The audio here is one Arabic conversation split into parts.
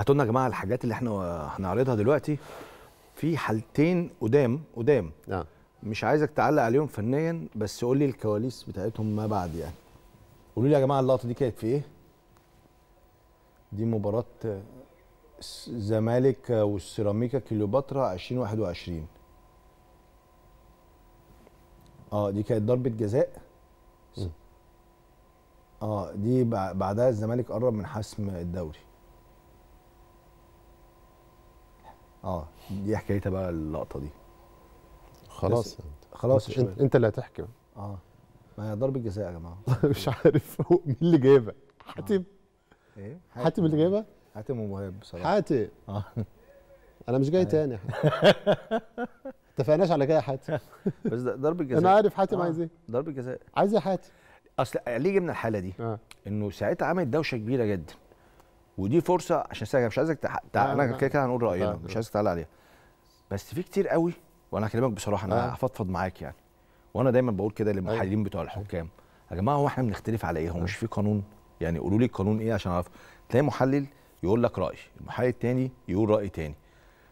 هاتوا لنا يا جماعه الحاجات اللي احنا هنعرضها دلوقتي في حالتين قدام قدام آه. مش عايزك تعلق عليهم فنيا بس قول لي الكواليس بتاعتهم ما بعد يعني قولوا لي يا جماعه اللقطه دي كانت في ايه دي مباراه الزمالك والسيراميكا كليوباترا 2021 اه دي كانت ضربه جزاء اه دي بعدها الزمالك قرب من حسم الدوري اه دي حكايتها بقى اللقطه دي خلاص خلاص انت, انت, انت اللي هتحكي اه ما هي ضربه جزاء يا جماعه مش عارف مين اللي جايبها آه. حاتم آه. ايه حاتم اللي جايبها حاتم ومهاب بصراحه حاتم اه انا مش جاي آه. تاني اتفقناش على كده يا حاتم بس ضربه جزاء انا عارف حاتم آه. عايز ايه ضربه جزاء عايز ايه حاتم اصل ليه جبنا الحاله دي آه. انه ساعتها عملت دوشه كبيره جدا ودي فرصه عشان ساعة مش عايزك تح... تع... انا كده كده هنقول راينا مش عايزك تعلق عليها بس في كتير قوي وانا هكلمك بصراحه انا آه. هفضفض معاك يعني وانا دايما بقول كده أيوه. للمحللين بتوع الحكام يا جماعه هو احنا بنختلف على ايه هو مش آه. في قانون يعني قولوا لي القانون ايه عشان اعرف تلاقي محلل يقول لك راي المحلل التاني يقول راي تاني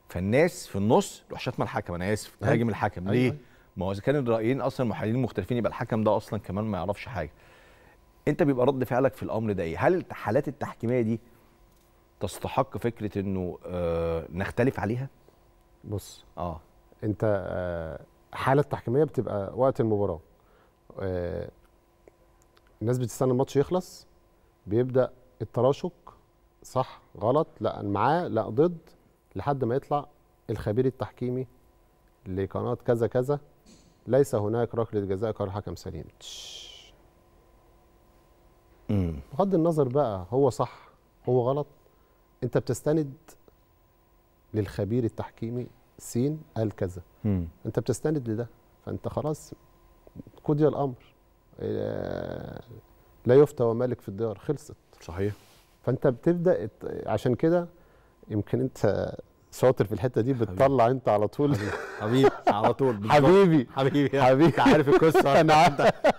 فالناس في النص تروح شاتمه الحكم انا اسف تهاجم أيوه. الحكم ليه أيوه. ما هو اذا كان الرايين اصلا محللين مختلفين يبقى الحكم ده اصلا كمان ما يعرفش حاجه انت بيبقى رد فعلك في الامر ده ايه هل الحالات التحكيميه دي تستحق فكره انه آه، نختلف عليها بص اه انت آه، حاله تحكيميه بتبقى وقت المباراه آه، الناس بتستنى الماتش يخلص بيبدا التراشق صح غلط لا معاه لا ضد لحد ما يطلع الخبير التحكيمي لقناه كذا كذا ليس هناك ركله جزاء قرار حكم سليم بغض النظر بقى هو صح هو غلط انت بتستند للخبير التحكيمي سين قال كذا انت بتستند لده فانت خلاص قضي الامر آه، لا يفتى ومالك في الديار خلصت صحيح فانت بتبدا عشان كده يمكن انت شاطر في الحته دي بتطلع انت على طول حبيبي على طول حبيبي حبيبي حبيبي انت عارف القصه انا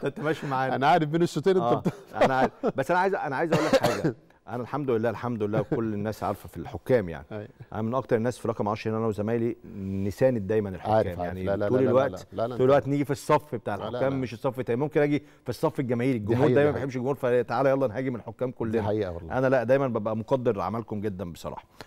انت ماشي معانا انا عارف بين الشوطين انت آه. انا عارف بس انا عايز انا عايز اقول لك حاجه انا الحمد لله الحمد لله كل الناس عارفه في الحكام يعني أيوة. انا من اكتر الناس في رقم 10 انا وزمايلي نساند دايما الحكام عارف يعني لا لا طول الوقت لا لا لا طول الوقت نيجي في الصف بتاع الحكام لا لا. مش الصف التاني ممكن اجي في الصف الجماهيري الجمهور دايما ما بيحبش الجمهور فتعالى يلا نهاجم الحكام كلنا دي حقيقه والله انا لا دايما ببقى مقدر اعمالكم جدا بصراحه